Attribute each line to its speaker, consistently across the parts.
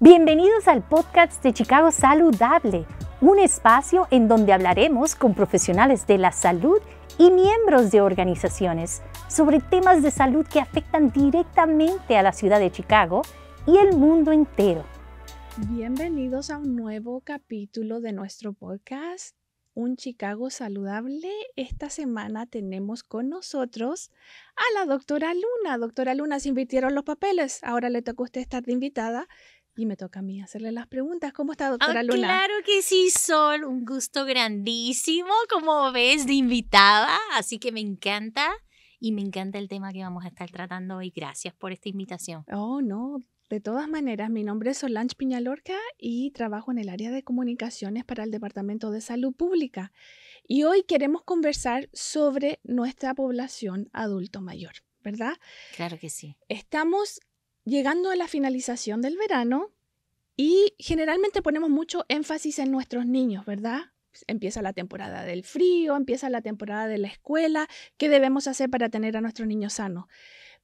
Speaker 1: Bienvenidos al podcast de Chicago Saludable, un espacio en donde hablaremos con profesionales de la salud y miembros de organizaciones sobre temas de salud que afectan directamente a la ciudad de Chicago y el mundo entero.
Speaker 2: Bienvenidos a un nuevo capítulo de nuestro podcast, Un Chicago Saludable. Esta semana tenemos con nosotros a la doctora Luna. Doctora Luna, se invirtieron los papeles. Ahora le toca a usted estar de invitada y me toca a mí hacerle las preguntas. ¿Cómo está, ah, doctora Luna? Claro
Speaker 1: que sí, Sol. Un gusto grandísimo, como ves, de invitada. Así que me encanta. Y me encanta el tema que vamos a estar tratando hoy. Gracias por esta invitación. Oh, no. De todas maneras, mi nombre
Speaker 2: es Solange Piñalorca y trabajo en el área de comunicaciones para el Departamento de Salud Pública. Y hoy queremos conversar sobre nuestra población adulto mayor, ¿verdad?
Speaker 1: Claro que sí.
Speaker 2: Estamos llegando a la finalización del verano y generalmente ponemos mucho énfasis en nuestros niños, ¿verdad? Pues, empieza la temporada del frío, empieza la temporada de la escuela, ¿qué debemos hacer para tener a nuestros niños sanos?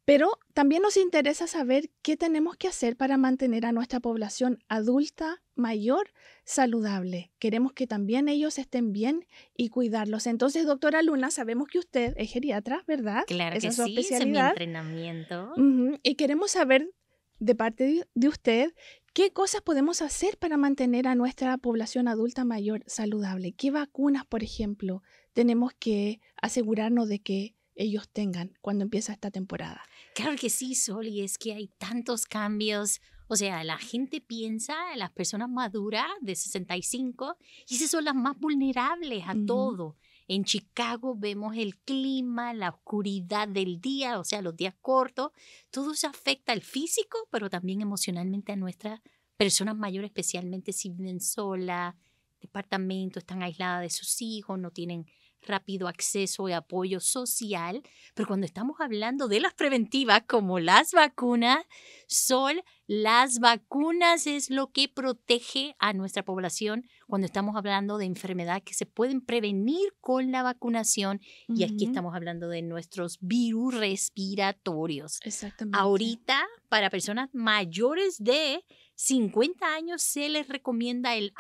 Speaker 2: Pero también nos interesa saber qué tenemos que hacer para mantener a nuestra población adulta mayor saludable. Queremos que también ellos estén bien y cuidarlos. Entonces, doctora Luna, sabemos que usted es geriatra, ¿verdad? Claro que es su sí,
Speaker 1: entrenamiento.
Speaker 2: Y queremos saber de parte de usted qué cosas podemos hacer para mantener a nuestra población adulta mayor saludable. ¿Qué vacunas, por ejemplo, tenemos que asegurarnos de que ellos tengan cuando empieza esta temporada?
Speaker 1: Claro que sí, Sol, y es que hay tantos cambios. O sea, la gente piensa, las personas maduras de 65, y esas son las más vulnerables a todo. En Chicago vemos el clima, la oscuridad del día, o sea, los días cortos. Todo eso afecta al físico, pero también emocionalmente a nuestras personas mayores, especialmente si viven sola, departamento, están aisladas de sus hijos, no tienen rápido acceso y apoyo social, pero cuando estamos hablando de las preventivas como las vacunas, Sol, las vacunas es lo que protege a nuestra población cuando estamos hablando de enfermedades que se pueden prevenir con la vacunación y aquí estamos hablando de nuestros virus respiratorios. Exactamente. Ahorita, para personas mayores de 50 años se les recomienda el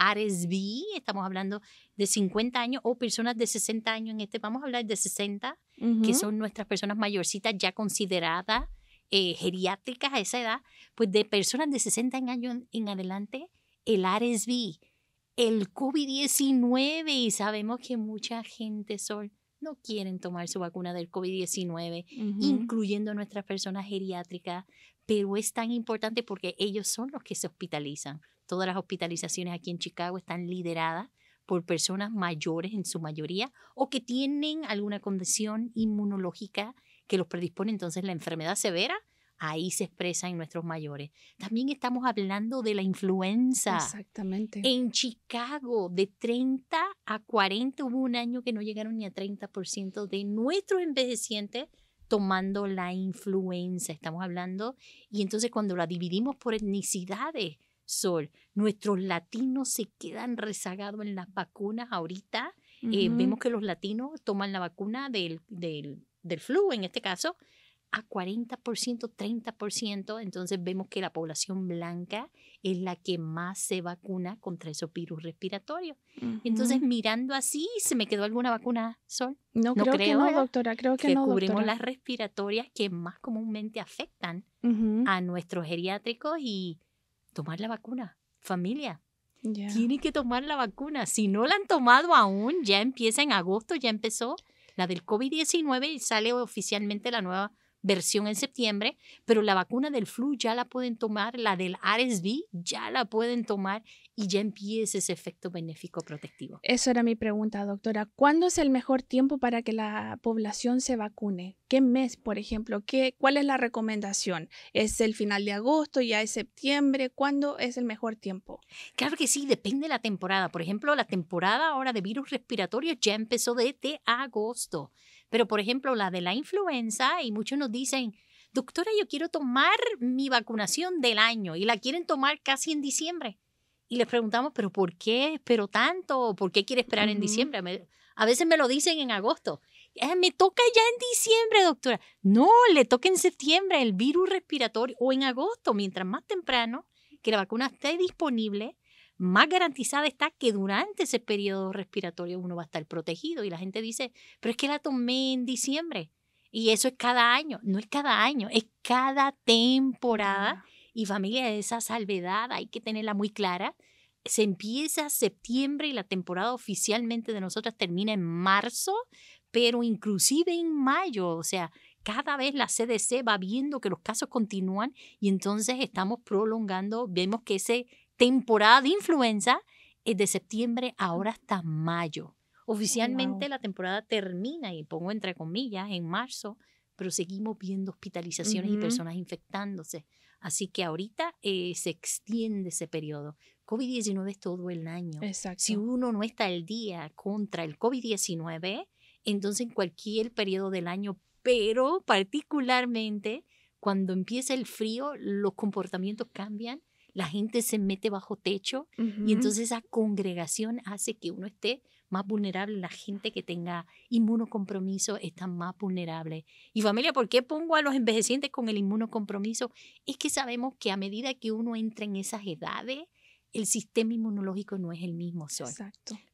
Speaker 1: B. estamos hablando de 50 años o personas de 60 años en este, vamos a hablar de 60, que son nuestras personas mayorcitas ya consideradas eh, geriátricas a esa edad, pues de personas de 60 años en adelante, el B el COVID-19 y sabemos que mucha gente, Sol, no quieren tomar su vacuna del COVID-19, incluyendo nuestras personas geriátricas, pero es tan importante porque ellos son los que se hospitalizan. Todas las hospitalizaciones aquí en Chicago están lideradas por personas mayores en su mayoría o que tienen alguna condición inmunológica que los predispone entonces la enfermedad severa ahí se expresa en nuestros mayores. También estamos hablando de la influenza. Exactamente. En Chicago, de 30 a 40, hubo un año que no llegaron ni a 30% de nuestros envejecientes tomando la influenza, estamos hablando, y entonces cuando la dividimos por etnicidades, Sol, nuestros latinos se quedan rezagados en las vacunas ahorita, eh, vemos que los latinos toman la vacuna del, del, del, flu, en este caso, a 40%, 30%, entonces vemos que la población blanca es la que más se vacuna contra esos virus respiratorios. Entonces, mirando así, ¿se me quedó alguna vacuna, Sol? No, creo, que no, doctora, creo que, no, cubrimos las respiratorias que más comúnmente afectan a nuestros geriátricos y tomar la vacuna, familia. tiene que tomar la vacuna. Si no la han tomado aún, ya empieza en agosto, ya empezó la del COVID-19 y sale oficialmente la nueva versión en septiembre, pero la vacuna del flu ya la pueden tomar, la del RSV ya la pueden tomar y ya empieza ese efecto benéfico protectivo.
Speaker 2: Esa era mi pregunta, doctora. ¿Cuándo es el mejor tiempo para que la población se vacune? ¿Qué mes, por ejemplo? ¿Qué, ¿Cuál es la recomendación? ¿Es el final de agosto? ¿Ya es septiembre? ¿Cuándo es
Speaker 1: el mejor tiempo? Claro que sí, depende de la temporada. Por ejemplo, la temporada ahora de virus respiratorios ya empezó desde agosto. Pero, por ejemplo, la de la influenza, y muchos nos dicen, doctora, yo quiero tomar mi vacunación del año y la quieren tomar casi en diciembre. Y les preguntamos, ¿pero por qué espero tanto? ¿Por qué quiere esperar en diciembre? a veces me lo dicen en agosto. Ah, me toca ya en diciembre, doctora. No, le toca en septiembre el virus respiratorio o en agosto, mientras más temprano que la vacuna esté disponible, más garantizada está que durante ese periodo respiratorio uno va a estar protegido. Y la gente dice, pero es que la tomé en diciembre. Y eso es cada año. No es cada año, es cada temporada. Y familia, esa salvedad hay que tenerla muy clara. Se empieza septiembre y la temporada oficialmente de nosotras termina en marzo, pero inclusive en mayo. O sea, cada vez la CDC va viendo que los casos continúan y entonces estamos prolongando, vemos que ese temporada de influenza es eh, de septiembre ahora hasta mayo. Oficialmente la temporada termina, y pongo entre comillas, en marzo, pero seguimos viendo hospitalizaciones y personas infectándose. Así que ahorita eh, se extiende ese periodo. COVID-19 es todo el año. Si uno no está al día contra el COVID-19, entonces en cualquier periodo del año, pero particularmente cuando empieza el frío, los comportamientos cambian la gente se mete bajo techo y entonces esa congregación hace que uno esté más vulnerable, la gente que tenga inmunocompromiso está más vulnerable. Y familia, ¿por qué pongo a los envejecientes con el inmunocompromiso? Es que sabemos que a medida que uno entra en esas edades, el sistema inmunológico no es el mismo,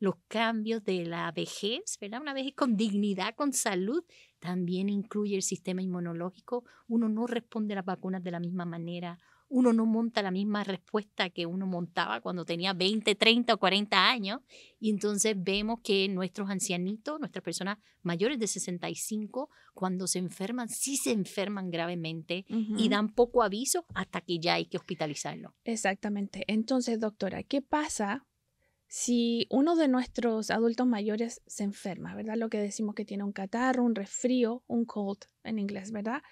Speaker 1: Los cambios de la vejez, ¿verdad? Una vejez con dignidad, con salud, también incluye el sistema inmunológico. Uno no responde a las vacunas de la misma manera uno no monta la misma respuesta que uno montaba cuando tenía 20, 30 o 40 años. Y entonces vemos que nuestros ancianitos, nuestras personas mayores de 65, cuando se enferman, sí se enferman gravemente y dan poco aviso hasta que ya hay que hospitalizarlo. Exactamente.
Speaker 2: Entonces, doctora, ¿qué pasa si uno de nuestros adultos mayores se enferma, ¿verdad? Lo que decimos que tiene un catarro, un resfrío, un cold en inglés, ¿verdad?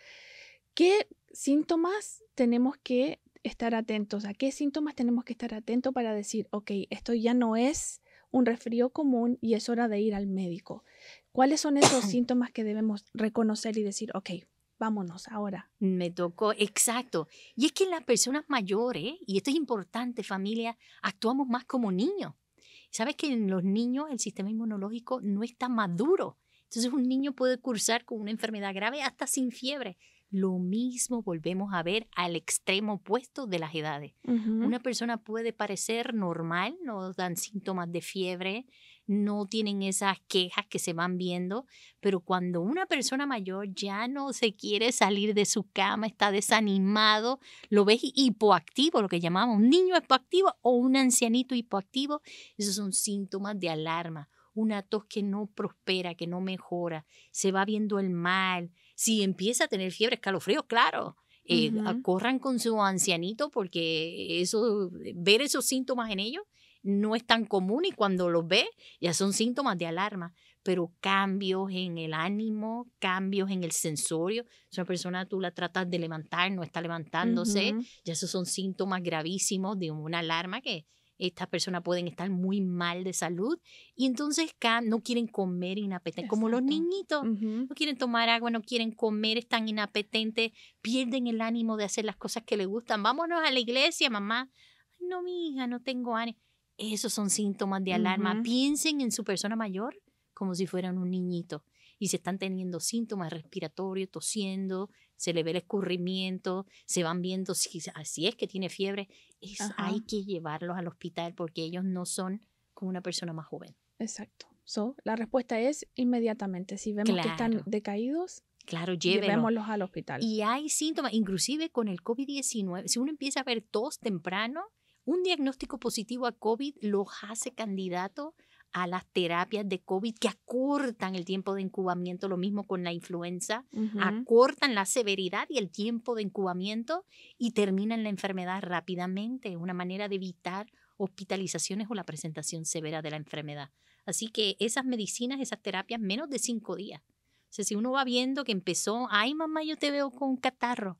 Speaker 2: ¿Qué, síntomas tenemos que estar atentos? ¿A qué síntomas tenemos que estar atentos para decir, ok, esto ya no es un resfrío común y es hora de ir al médico? ¿Cuáles son esos síntomas que debemos reconocer y decir, ok, vámonos
Speaker 1: ahora? Me tocó, exacto. Y es que en las personas mayores, y esto es importante familia, actuamos más como niños. Sabes que en los niños el sistema inmunológico no está maduro. Entonces un niño puede cursar con una enfermedad grave hasta sin fiebre. Lo mismo volvemos a ver al extremo opuesto de las edades. Una persona puede parecer normal, no dan síntomas de fiebre, no tienen esas quejas que se van viendo, pero cuando una persona mayor ya no se quiere salir de su cama, está desanimado, lo ves hipoactivo, lo que llamamos un niño hipoactivo o un ancianito hipoactivo, esos son síntomas de alarma, una tos que no prospera, que no mejora, se va viendo el mal, si empieza a tener fiebre, escalofríos, claro. Eh, corran con su ancianito porque eso, eh, ver esos síntomas en ellos no es tan común y cuando los ve ya son síntomas de alarma, pero cambios en el ánimo, cambios en el sensorio. Si una persona tú la tratas de levantar, no está levantándose, ya esos son síntomas gravísimos de una alarma que estas personas pueden estar muy mal de salud y entonces no quieren comer inapetente, como los niñitos, no quieren tomar agua, no quieren comer, están inapetentes, pierden el ánimo de hacer las cosas que les gustan. Vámonos a la iglesia, mamá. Ay, no, mi hija, no tengo ánimo. Esos son síntomas de alarma. Piensen en su persona mayor como si fueran un niñito y se están teniendo síntomas respiratorios, tosiendo, se le ve el escurrimiento, se van viendo si, así es que tiene fiebre,
Speaker 2: es, hay
Speaker 1: que llevarlos al hospital porque ellos no son como una persona más joven.
Speaker 2: Exacto. So, la
Speaker 1: respuesta es inmediatamente. Si vemos que están decaídos, Claro, llevémoslos al hospital. Y hay síntomas, inclusive con el COVID-19, si uno empieza a ver tos temprano, un diagnóstico positivo a COVID los hace candidato a las terapias de COVID que acortan el tiempo de incubamiento, lo mismo con la influenza, acortan la severidad y el tiempo de incubamiento y terminan la enfermedad rápidamente, una manera de evitar hospitalizaciones o la presentación severa de la enfermedad. Así que esas medicinas, esas terapias, menos de cinco días. O sea, si uno va viendo que empezó, ay mamá, yo te veo con catarro.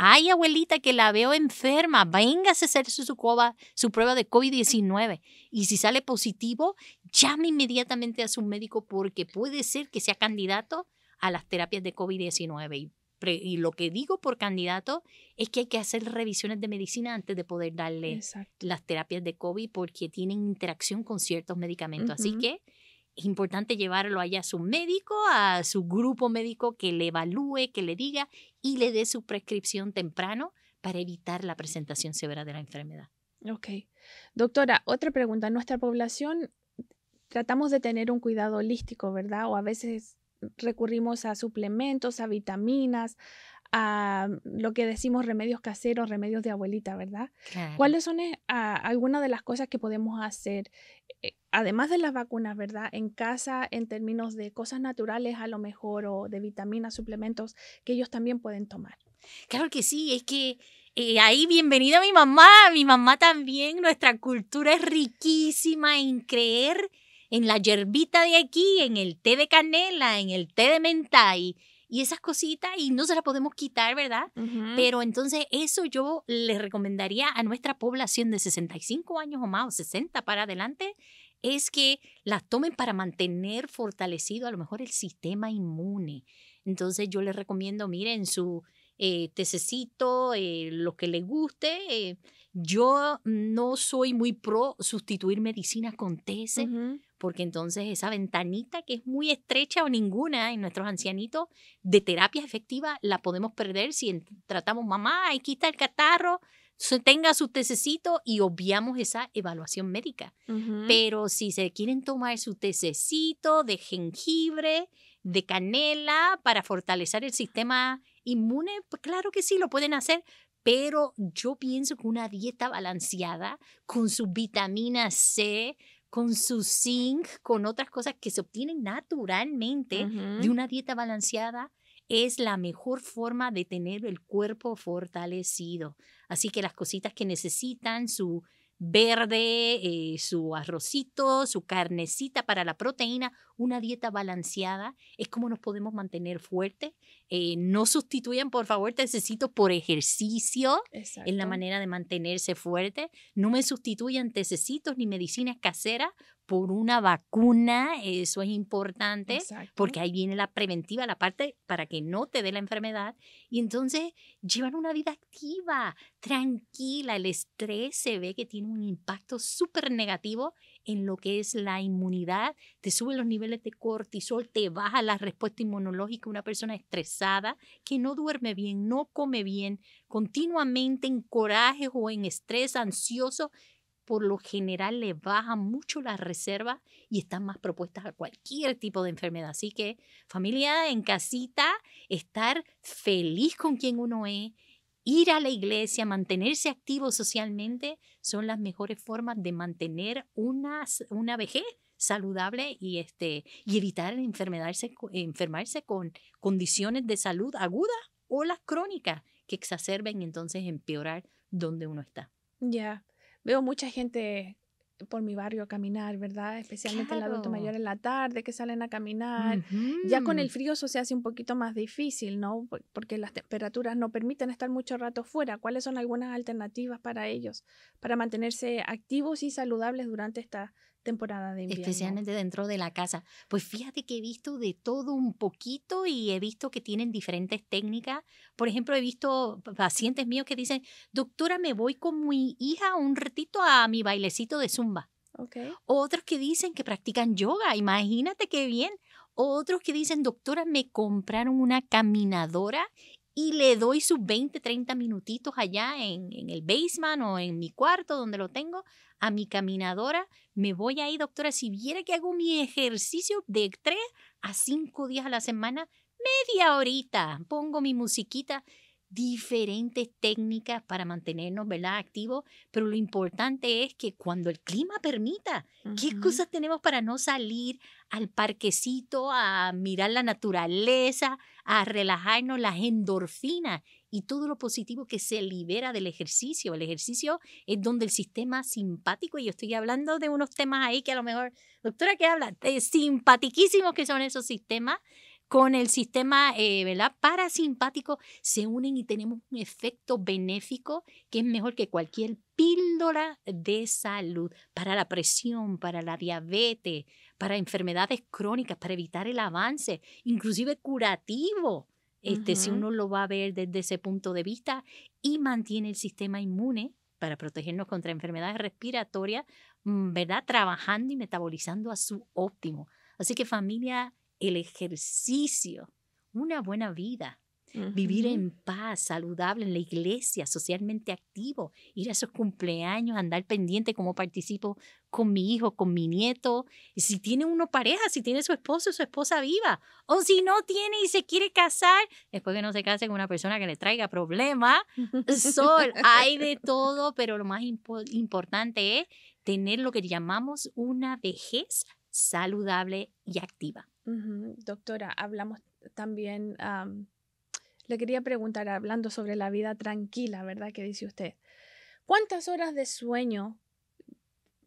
Speaker 1: Ay, abuelita, que la veo enferma. Véngase a hacer su, su prueba de COVID-19. Y si sale positivo, llame inmediatamente a su médico porque puede ser que sea candidato a las terapias de COVID-19. Y, lo que digo por candidato es que hay que hacer revisiones de medicina antes de poder darle las terapias de COVID porque tienen interacción con ciertos medicamentos. Así que es importante llevarlo allá a su médico, a su grupo médico que le evalúe, que le diga y le dé su prescripción temprano para evitar la presentación severa de la enfermedad.
Speaker 2: Ok. Doctora, otra pregunta. Nuestra población tratamos de tener un cuidado holístico, ¿verdad? O a veces recurrimos a suplementos, a vitaminas, a mm, lo que decimos remedios caseros, remedios de abuelita, ¿verdad? ¿Cuáles son eh, algunas de las cosas que podemos hacer, eh, además de las vacunas, ¿verdad? En casa, en términos de cosas naturales a lo mejor o de vitaminas, suplementos que ellos también pueden
Speaker 1: tomar. Claro que sí, es que ahí eh, ahí bienvenida mi mamá, mi mamá también, nuestra cultura es riquísima en creer en la yerbita de aquí, en el té de canela, en el té de menta y esas cositas y no se las podemos quitar, ¿verdad? Pero entonces eso yo les recomendaría a nuestra población de 65 años o más o 60 para adelante es que las tomen para mantener fortalecido a lo mejor el sistema inmune. Entonces yo les recomiendo, miren, su eh, tececito, eh, lo que les guste. Eh, yo no soy muy pro sustituir medicinas con teces, porque entonces esa ventanita que es muy estrecha o ninguna en nuestros ancianitos de terapia efectiva la podemos perder si tratamos mamá, y quita el catarro, tenga su tececito y obviamos esa evaluación médica. Pero si se quieren tomar su tececito de jengibre, de canela para fortalecer el sistema inmune, pues claro que sí, lo pueden hacer, pero yo pienso que una dieta balanceada con su vitamina C, con su zinc, con otras cosas que se obtienen naturalmente de una dieta balanceada, es la mejor forma de tener el cuerpo fortalecido. Así que las cositas que necesitan, su verde, eh, su arrocito, su carnecita para la proteína, una dieta balanceada es como nos podemos mantener fuertes. Eh, no sustituyan, por favor, te necesito por ejercicio. en Es la manera de mantenerse fuerte. No me sustituyan tececitos ni medicinas caseras por una vacuna, eso es importante, porque ahí viene la preventiva, la parte para que no te dé la enfermedad. Y entonces llevan una vida activa, tranquila, el estrés se ve que tiene un impacto súper negativo en lo que es la inmunidad, te suben los niveles de cortisol, te baja la respuesta inmunológica, una persona estresada que no duerme bien, no come bien, continuamente en coraje o en estrés, ansioso, por lo general le baja mucho las reservas y están más propuestas a cualquier tipo de enfermedad. Así que familia en casita, estar feliz con quien uno es, ir a la iglesia, mantenerse activo socialmente, son las mejores formas de mantener una, una vejez saludable y, este, y evitar enfermarse, enfermarse con condiciones de salud agudas o las crónicas que exacerben entonces empeorar donde uno está. Ya, veo
Speaker 2: mucha gente por mi barrio a caminar, ¿verdad? Especialmente el adulto mayor en la tarde que salen a caminar. Ya con el frío eso se hace un poquito más difícil, ¿no? Porque las temperaturas no permiten estar mucho rato fuera. ¿Cuáles son algunas alternativas para ellos para mantenerse
Speaker 1: activos y saludables durante esta temporada de invierno. Especialmente dentro de la casa. Pues fíjate que he visto de todo un poquito y he visto que tienen diferentes técnicas. Por ejemplo, he visto pacientes míos que dicen, doctora, me voy con mi hija un ratito a mi bailecito de zumba. Okay. Otros que dicen que practican yoga, imagínate qué bien. Otros que dicen, doctora, me compraron una caminadora y le doy sus 20, 30 minutitos allá en, en, el basement o en mi cuarto donde lo tengo a mi caminadora. Me voy ahí, doctora, si viera que hago mi ejercicio de 3 a 5 días a la semana, media horita, pongo mi musiquita diferentes técnicas para mantenernos ¿verdad? activos, pero lo importante es que cuando el clima permita, ¿qué cosas tenemos para no salir al parquecito a mirar la naturaleza, a relajarnos las endorfinas y todo lo positivo que se libera del ejercicio? El ejercicio es donde el sistema simpático, y yo estoy hablando de unos temas ahí que a lo mejor, doctora, ¿qué habla? Eh, Simpaticísimos que son esos sistemas con el sistema eh, ¿verdad? parasimpático se unen y tenemos un efecto benéfico que es mejor que cualquier píldora de salud para la presión, para la diabetes, para enfermedades crónicas, para evitar el avance, inclusive curativo. Este, Si uno lo va a ver desde ese punto de vista y mantiene el sistema inmune para protegernos contra enfermedades respiratorias, mm, ¿verdad? Trabajando y metabolizando a su óptimo. Así que familia el ejercicio, una buena vida, vivir en paz, saludable en la iglesia, socialmente activo, ir a sus cumpleaños, andar pendiente como participo con mi hijo, con mi nieto, si tiene uno pareja, si tiene su esposo, su esposa viva, o si no tiene y se quiere casar, después que no se case con una persona que le traiga problemas, sol, hay de todo, pero lo más importante es tener lo que llamamos una vejez saludable y activa.
Speaker 2: Doctora, hablamos también, le quería preguntar, hablando sobre la vida tranquila, ¿verdad? Que dice usted. ¿Cuántas horas de sueño,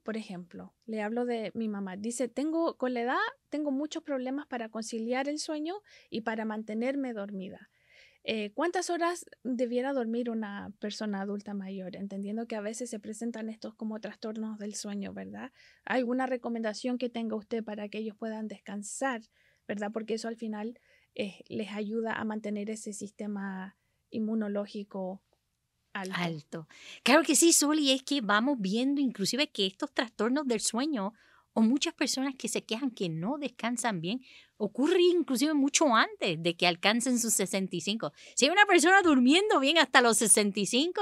Speaker 2: por ejemplo, le hablo de mi mamá? Dice, tengo, con la edad, tengo muchos problemas para conciliar el sueño y para mantenerme dormida. Eh, ¿Cuántas horas debiera dormir una persona adulta mayor? Entendiendo que a veces se presentan estos como trastornos del sueño, ¿verdad? ¿Alguna recomendación que tenga usted para que ellos puedan descansar, ¿verdad? Porque eso al final eh, les ayuda a mantener ese sistema
Speaker 1: inmunológico Alto. alto. Claro que sí, y es que vamos viendo inclusive que estos trastornos del sueño o muchas personas que se quejan que no descansan bien, ocurre inclusive mucho antes de que alcancen sus 65. Si hay una persona durmiendo bien hasta los 65,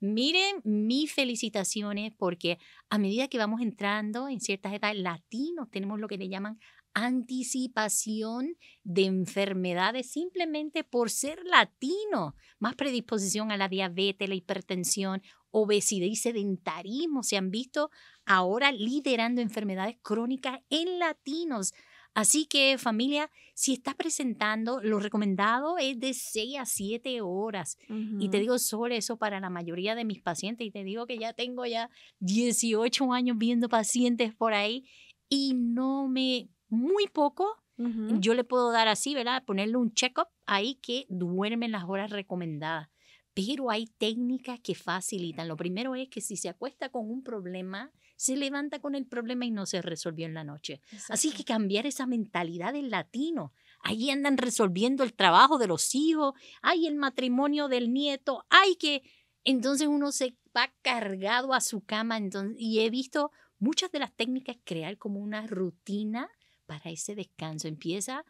Speaker 1: Miren mis felicitaciones porque a medida que vamos entrando en ciertas edades latinos tenemos lo que le llaman anticipación de enfermedades simplemente por ser latino, más predisposición a la diabetes, la hipertensión, obesidad y sedentarismo se han visto ahora liderando enfermedades crónicas en latinos. Así que familia, si estás presentando, lo recomendado es de 6 a 7 horas. Y te digo sobre eso para la mayoría de mis pacientes. Y te digo que ya tengo ya 18 años viendo pacientes por ahí y no me, muy poco, yo le puedo dar así, ¿verdad? Ponerle un check-up ahí que duermen las horas recomendadas pero hay técnicas que facilitan. Lo primero es que si se acuesta con un problema, se levanta con el problema y no se resolvió en la noche. Así que cambiar esa mentalidad del latino. Ahí andan resolviendo el trabajo de los hijos, hay el matrimonio del nieto, hay que... Entonces uno se va cargado a su cama y he visto muchas de las técnicas crear como una rutina para ese descanso. Empieza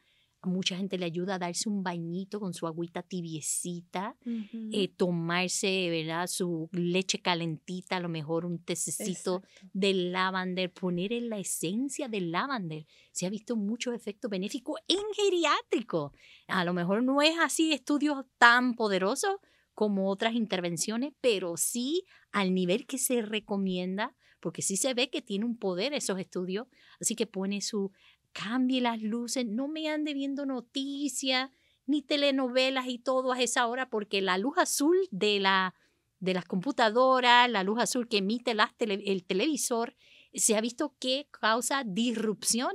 Speaker 1: mucha gente le ayuda a darse un bañito con su agüita tibiecita, eh, tomarse, ¿verdad? Su leche calentita, a lo mejor un tececito de lavander, poner en la esencia del lavander. Se ha visto muchos efectos benéficos en geriátrico. A lo mejor no es así estudios tan poderosos como otras intervenciones, pero sí al nivel que se recomienda porque sí se ve que tiene un poder esos estudios, así que pone su cambie las luces, no me ande viendo noticias ni telenovelas y todo a esa hora, porque la luz azul de, la, de las computadoras, la luz azul que emite el televisor, se ha visto que causa disrupción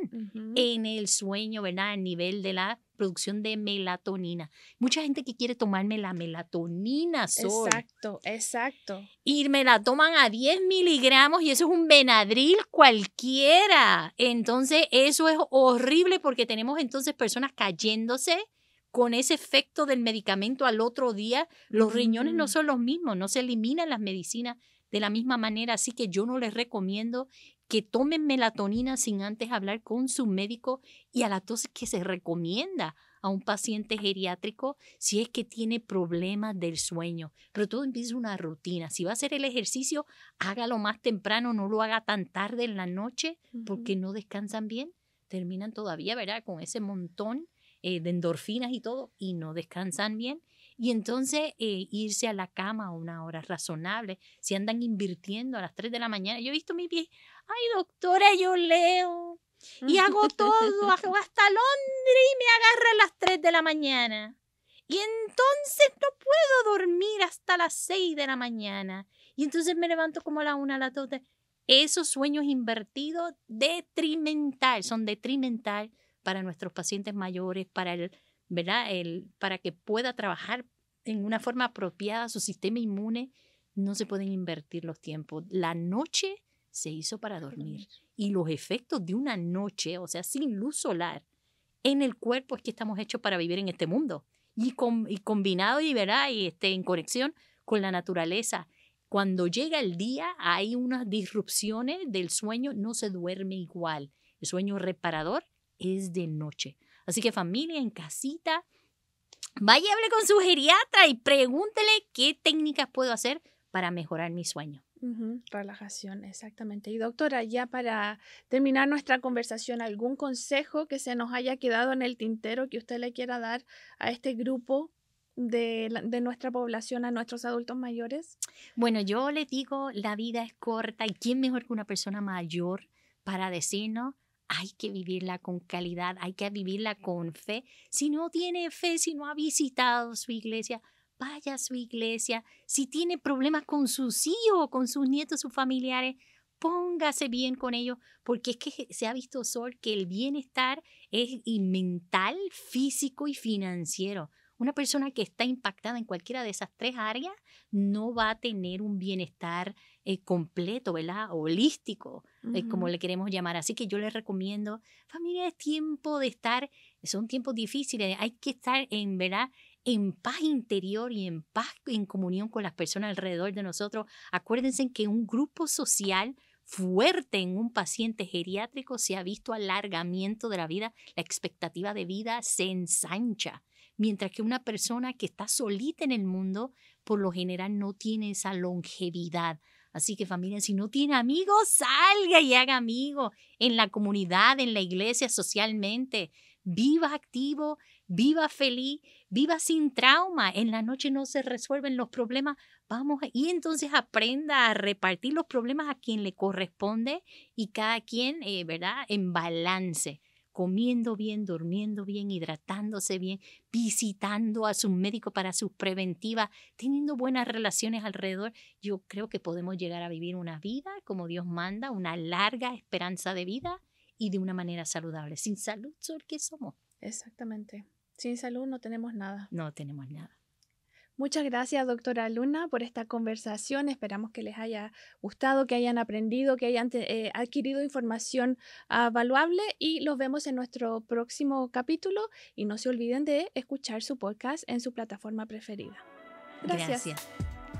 Speaker 1: en el sueño, ¿verdad? A nivel de la producción de melatonina. Mucha gente que quiere tomarme la melatonina Exacto, exacto. Y me la toman a 10 miligramos y eso es un venadril cualquiera. Entonces eso es horrible porque tenemos entonces personas cayéndose con ese efecto del medicamento al otro día. Los riñones no son los mismos, no se eliminan las medicinas de la misma manera. Así que yo no les recomiendo que tomen melatonina sin antes hablar con su médico y a la tos que se recomienda a un paciente geriátrico si es que tiene problemas del sueño. Pero todo empieza una rutina. Si va a hacer el ejercicio, hágalo más temprano, no lo haga tan tarde en la noche porque no descansan bien. Terminan todavía, ¿verdad? Con ese montón eh, de endorfinas y todo y no descansan bien y entonces eh, irse a la cama a una hora razonable, si andan invirtiendo a las 3 de la mañana. Yo he visto mi pie, ay doctora, yo leo y hago todo, hasta Londres y me agarra a las 3 de la mañana. Y entonces no puedo dormir hasta las 6 de la mañana. Y entonces me levanto como a la una a la 2. Esos sueños invertidos detrimental, son detrimental para nuestros pacientes mayores, para el ¿verdad? El, para que pueda trabajar en una forma apropiada su sistema inmune, no se pueden invertir los tiempos. La noche se hizo para dormir y los efectos de una noche, o sea, sin luz solar, en el cuerpo es que estamos hechos para vivir en este mundo y, y combinado y, verá y este, en conexión con la naturaleza. Cuando llega el día hay unas disrupciones del sueño, no se duerme igual. El sueño reparador es de noche. Así que familia en casita, vaya hable con su geriatra y pregúntele qué técnicas puedo hacer para mejorar mi sueño.
Speaker 2: relajación, exactamente. Y doctora, ya para terminar nuestra conversación, ¿algún consejo que se nos haya quedado en el tintero que usted le quiera dar a este grupo de, nuestra población a nuestros adultos mayores?
Speaker 1: Bueno, yo le digo, la vida es corta y quién mejor que una persona mayor para decirnos hay que vivirla con calidad, hay que vivirla con fe. Si no tiene fe, si no ha visitado su iglesia, vaya a su iglesia. Si tiene problemas con sus hijos, con sus nietos, sus familiares, póngase bien con ellos, porque es que se ha visto, Sol, que el bienestar es mental, físico y financiero. Una persona que está impactada en cualquiera de esas tres áreas no va a tener un bienestar eh, completo, ¿verdad? Holístico, eh, como le queremos llamar. Así que yo les recomiendo, familia, es tiempo de estar, son tiempos difíciles, hay que estar en, ¿verdad? en paz interior y en paz en comunión con las personas alrededor de nosotros. Acuérdense que un grupo social fuerte en un paciente geriátrico se ha visto alargamiento de la vida, la expectativa de vida se ensancha, mientras que una persona que está solita en el mundo por lo general no tiene esa longevidad. Así que familia, si no tiene amigos, salga y haga amigos en la comunidad, en la iglesia, socialmente. Viva activo, viva feliz, viva sin trauma. En la noche no se resuelven los problemas. Vamos y entonces aprenda a repartir los problemas a quien le corresponde y cada quien, eh, ¿verdad? En balance comiendo bien, durmiendo bien, hidratándose bien, visitando a su médico para sus preventivas, teniendo buenas relaciones alrededor, yo creo que podemos llegar a vivir una vida como Dios manda, una larga esperanza de vida y de una manera saludable. Sin salud, ¿qué somos? Exactamente.
Speaker 2: Sin salud no tenemos nada.
Speaker 1: No tenemos nada.
Speaker 2: Muchas gracias, doctora Luna, por esta conversación. Esperamos que les haya gustado, que hayan aprendido, que hayan eh, adquirido información ah, valuable y los vemos en nuestro próximo capítulo y no se olviden de escuchar su podcast en su plataforma preferida. Gracias,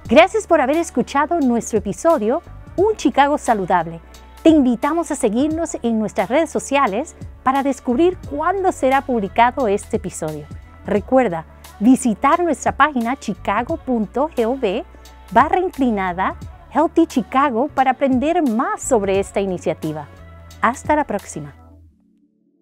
Speaker 1: Gracias por haber escuchado nuestro episodio Un Chicago Saludable. Te invitamos a seguirnos en nuestras redes sociales para descubrir cuándo será publicado este episodio. Recuerda, visitar nuestra página chicago.gov barra inclinada Healthy Chicago para aprender más sobre esta iniciativa. Hasta la próxima.